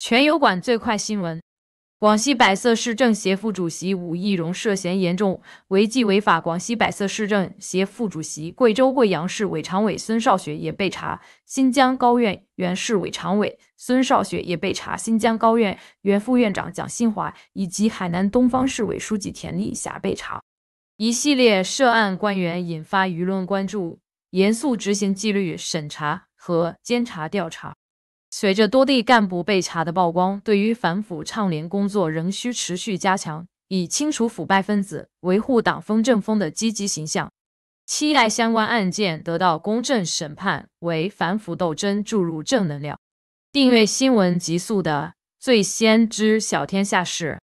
全油管最快新闻：广西百色市政协副主席武义荣涉嫌严重违纪违法，广西百色市政协副主席、贵州贵阳市委常委孙少雪也被查；新疆高院原市委常委孙少雪也被查；新疆高院原副院长蒋新华以及海南东方市委书记田立霞被查，一系列涉案官员引发舆论关注，严肃执行纪律审查和监察调查。随着多地干部被查的曝光，对于反腐倡廉工作仍需持续加强，以清除腐败分子，维护党风政风的积极形象。期待相关案件得到公正审判，为反腐斗争注入正能量。订阅新闻极速的，最先知晓天下事。